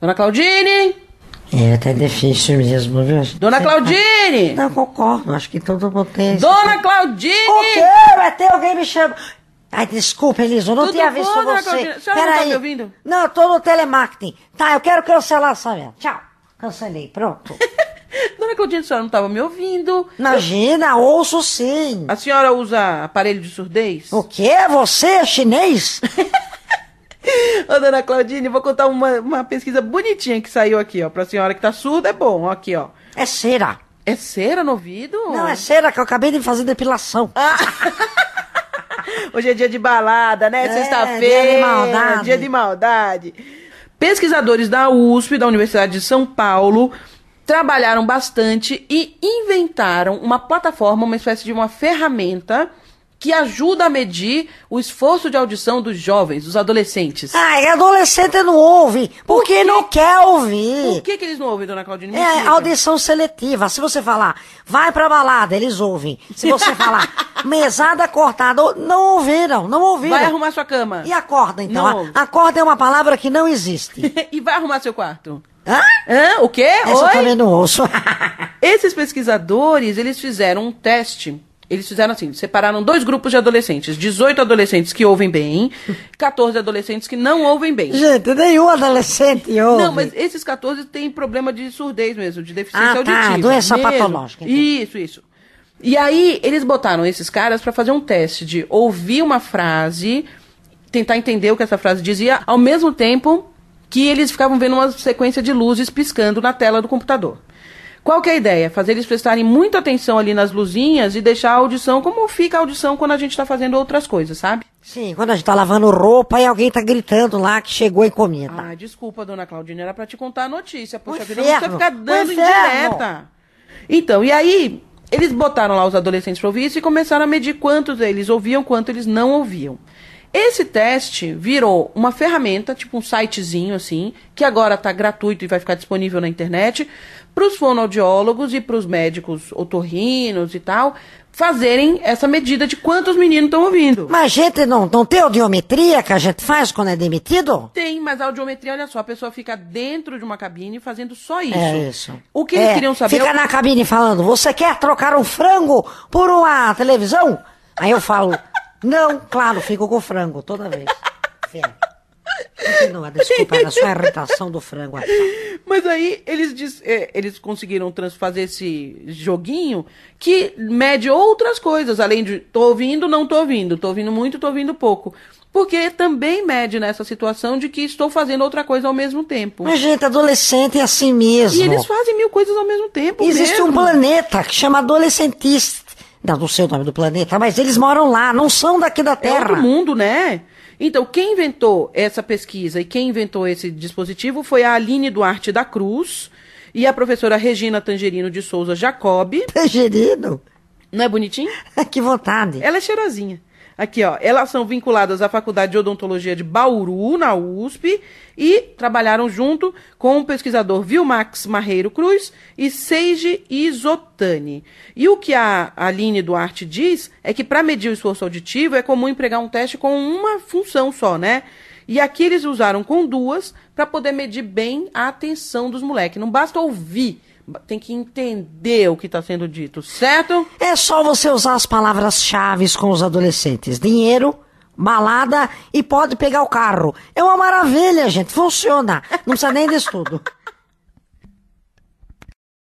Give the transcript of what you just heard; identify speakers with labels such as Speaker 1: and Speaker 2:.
Speaker 1: Dona Claudine! É até difícil mesmo, viu? Dona tá Claudine! Não, concordo, acho que todo mundo tem. Dona Claudine! O quê? Mas tem alguém me chama. Ai, desculpa, Elisa, eu não Tudo tinha visto dona você. Claudine? A Pera tá aí. me ouvindo? Não, eu tô no telemarketing. Tá, eu quero cancelar essa merda. Tchau. Cancelei, pronto. dona Claudine, a senhora não estava me ouvindo. Imagina, ouço sim. A senhora usa aparelho
Speaker 2: de surdez? O quê? Você é chinês? Ô, dona Claudine, vou contar uma, uma pesquisa bonitinha que saiu aqui, ó. Pra senhora que tá surda, é bom, aqui, ó. É
Speaker 1: cera. É cera no ouvido? Não, é cera que eu acabei de fazer depilação. Ah! Hoje é dia de balada, né? É, Sexta-feira. Dia de maldade. Dia de maldade.
Speaker 2: Pesquisadores da USP, da Universidade de São Paulo, trabalharam bastante e inventaram uma plataforma, uma espécie de uma ferramenta que ajuda a medir o esforço de audição dos jovens, dos adolescentes.
Speaker 1: Ah, adolescente não ouve, porque Por não quer ouvir. Por que, que eles não
Speaker 2: ouvem, dona Claudine? Me é explica. audição
Speaker 1: seletiva. Se você falar, vai pra balada, eles ouvem. Se você falar, mesada cortada, não ouviram, não ouviram. Vai arrumar sua cama. E acorda, então. Acorda é uma palavra que não existe.
Speaker 2: e vai arrumar seu quarto.
Speaker 1: Hã? Hã? O quê? Essa Oi? eu também não ouço.
Speaker 2: Esses pesquisadores, eles fizeram um teste eles fizeram assim, separaram dois grupos de adolescentes. 18 adolescentes que ouvem bem, 14 adolescentes que não ouvem bem.
Speaker 1: Gente, nenhum adolescente ouve. Não, mas
Speaker 2: esses 14 têm problema de surdez mesmo, de deficiência ah, tá, auditiva. Tá, doença mesmo. patológica. Entendi. Isso, isso. E aí, eles botaram esses caras para fazer um teste de ouvir uma frase, tentar entender o que essa frase dizia, ao mesmo tempo que eles ficavam vendo uma sequência de luzes piscando na tela do computador. Qual que é a ideia? Fazer eles prestarem muita atenção ali nas luzinhas e deixar a audição como fica a audição quando a gente está
Speaker 1: fazendo outras coisas, sabe? Sim, quando a gente está lavando roupa e alguém está gritando lá que chegou a encomenda. Ah,
Speaker 2: desculpa, dona Claudina, era para te contar a notícia. Poxa vida, não precisa ficar dando indireta. Então, e aí, eles botaram lá os adolescentes para ouvir isso e começaram a medir quantos eles ouviam, quanto eles não ouviam. Esse teste virou uma ferramenta, tipo um sitezinho assim, que agora está gratuito e vai ficar disponível na internet, para os fonoaudiólogos e para os médicos otorrinos e tal, fazerem essa medida de quantos meninos
Speaker 1: estão ouvindo. Mas gente não, não tem audiometria que a gente faz quando é demitido?
Speaker 2: Tem, mas a audiometria, olha só, a pessoa fica dentro de uma cabine fazendo só isso. É isso.
Speaker 1: O que é, eles queriam saber... Fica é na cabine falando, você quer trocar um frango por uma televisão? Aí eu falo... Não, claro, ficou com o frango toda vez. Não Continua, desculpa, era só a irritação do frango. Aqui. Mas aí
Speaker 2: eles, diz, é, eles conseguiram fazer esse joguinho que mede outras coisas, além de tô ouvindo, não tô ouvindo, tô ouvindo muito, tô ouvindo pouco. Porque também mede nessa situação de que estou fazendo outra coisa ao mesmo tempo. Mas, gente, adolescente
Speaker 1: é assim mesmo. E eles
Speaker 2: fazem mil coisas ao mesmo tempo. Existe mesmo. um
Speaker 1: planeta que chama adolescentista não, sei o nome do planeta, mas eles moram lá, não são daqui da é Terra. É do mundo, né? Então, quem inventou essa pesquisa e quem inventou
Speaker 2: esse dispositivo foi a Aline Duarte da Cruz e a professora Regina Tangerino de Souza Jacob. Tangerino? Não é bonitinho? que vontade. Ela é cheirosinha. Aqui, ó. Elas são vinculadas à Faculdade de Odontologia de Bauru, na USP, e trabalharam junto com o pesquisador Vilmax Marreiro Cruz e Seiji Isotani. E o que a Aline Duarte diz é que para medir o esforço auditivo é comum empregar um teste com uma função só, né? E aqui eles usaram com duas para poder medir bem a atenção dos moleques. Não basta ouvir tem que entender o que está sendo dito,
Speaker 1: certo? É só você usar as palavras-chave com os adolescentes: dinheiro, balada e pode pegar o carro. É uma maravilha, gente. Funciona. Não precisa nem de estudo.